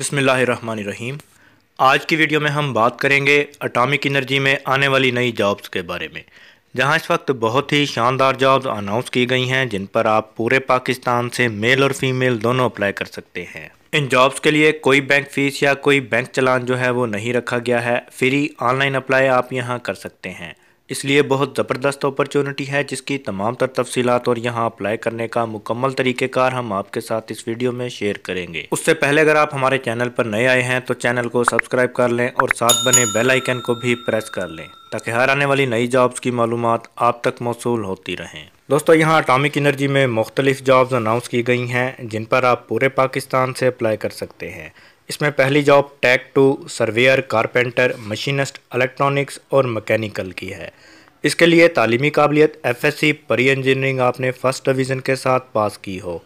बसमीम आज की वीडियो में हम बात करेंगे अटामिक एनर्जी में आने वाली नई जॉब्स के बारे में जहां इस वक्त बहुत ही शानदार जॉब्स अनाउंस की गई हैं जिन पर आप पूरे पाकिस्तान से मेल और फीमेल दोनों अप्लाई कर सकते हैं इन जॉब्स के लिए कोई बैंक फ़ीस या कोई बैंक चलान जो है वो नहीं रखा गया है फ्री ऑनलाइन अप्लाई आप यहाँ कर सकते हैं इसलिए बहुत ज़बरदस्त अपॉर्चुनिटी है जिसकी तमाम तर तफसीत और यहाँ अप्लाई करने का मुकम्मल तरीक़ेकार हम आपके साथ इस वीडियो में शेयर करेंगे उससे पहले अगर आप हमारे चैनल पर नए आए हैं तो चैनल को सब्सक्राइब कर लें और साथ बने बेल आइकन को भी प्रेस कर लें ताकि हर आने वाली नई जॉब्स की मालूम आप तक मौसू होती रहें दोस्तों यहाँ अटामिक इनर्जी में मुख्तलिफ जॉब्स अनाउंस की गई हैं जिन पर आप पूरे पाकिस्तान से अप्लाई कर सकते हैं इसमें पहली job tag to surveyor carpenter machinist electronics और मकैनिकल की है इसके लिए तालीमी काबिलियत एफ एस सी परी इंजीनियरिंग आपने फ़र्स्ट डिवीज़न के साथ पास की हो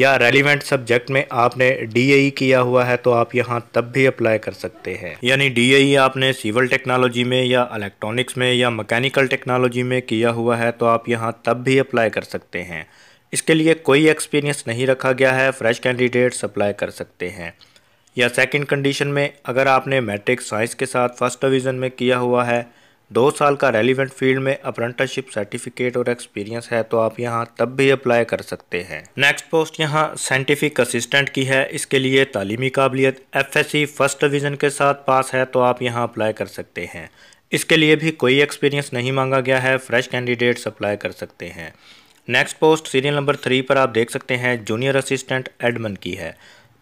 या रेलिवेंट सब्जेक्ट में आपने डी e किया हुआ है तो आप यहाँ तब भी अप्लाई कर सकते हैं यानी डी e आपने सिविल टेक्नोलॉजी में या इलेक्ट्रॉनिक्स में या मैकेनिकल टेक्नोलॉजी में किया हुआ है तो आप यहाँ तब भी अप्लाई कर सकते हैं इसके लिए कोई एक्सपीरियंस नहीं रखा गया है फ्रेश कैंडिडेट्स अप्लाई कर सकते हैं या सेकेंड कंडीशन में अगर आपने मैट्रिक साइंस के साथ फर्स्ट डिविजन में किया हुआ है दो साल का रेलिवेंट फील्ड में अप्रेंटिसशिप सर्टिफिकेट और एक्सपीरियंस है तो आप यहाँ तब भी अप्लाई कर सकते हैं नेक्स्ट पोस्ट यहाँ साइंटिफिक असिस्टेंट की है इसके लिए तालीमी काबिलियत F S C first division के साथ पास है तो आप यहाँ अप्लाई कर सकते हैं इसके लिए भी कोई एक्सपीरियंस नहीं मांगा गया है फ्रेश कैंडिडेट्स अप्लाई कर सकते हैं next post serial number three पर आप देख सकते हैं जूनियर असिस्टेंट एडमन की है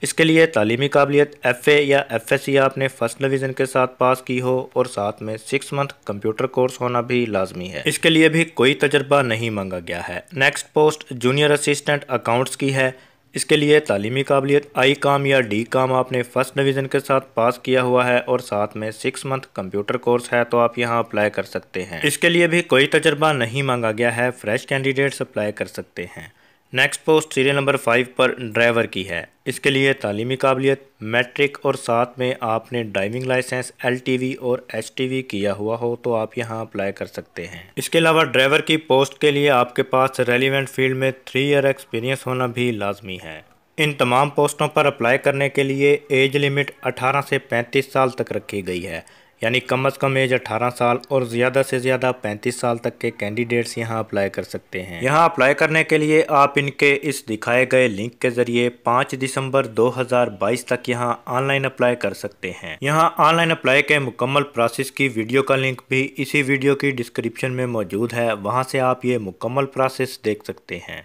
इसके लिए तालीमी काबिलियत एफ़ ए या एफ एस सी आपने फर्स्ट डिवीज़न के साथ पास की हो और साथ में सिक्स मंथ कंप्यूटर कोर्स होना भी लाजमी है इसके लिए भी कोई तजर्बा नहीं मांगा गया है next post junior assistant accounts की है इसके लिए तालीमी काबिलियत आई काम या डी काम आपने फर्स्ट डिवीज़न के साथ पास किया हुआ है और साथ में सिक्स मंथ कंप्यूटर कोर्स है तो आप यहां अप्लाई कर सकते हैं इसके लिए भी कोई तजर्बा नहीं मांगा गया है फ्रेश कैंडिडेट्स अप्लाई कर सकते हैं next post serial number five पर ड्राइवर की है इसके लिए तालीमी काबिलियत मैट्रिक और साथ में आपने ड्राइविंग लाइसेंस एलटीवी और एचटीवी किया हुआ हो तो आप यहां अप्लाई कर सकते हैं इसके अलावा ड्राइवर की पोस्ट के लिए आपके पास रेलिवेंट फील्ड में थ्री ईयर एक्सपीरियंस होना भी लाजमी है इन तमाम पोस्टों पर अप्लाई करने के लिए एज लिमिट अठारह से पैंतीस साल तक रखी गई है यानी कम अज़ कम एज 18 साल और ज़्यादा से ज़्यादा 35 साल तक के कैंडिडेट्स यहां अप्लाई कर सकते हैं यहां अप्लाई करने के लिए आप इनके इस दिखाए गए लिंक के ज़रिए 5 दिसंबर 2022 तक यहां ऑनलाइन अप्लाई कर सकते हैं यहां ऑनलाइन अप्लाई के मुकम्मल प्रोसेस की वीडियो का लिंक भी इसी वीडियो की डिस्क्रिप्शन में मौजूद है वहाँ से आप ये मुकम्मल प्रोसेस देख सकते हैं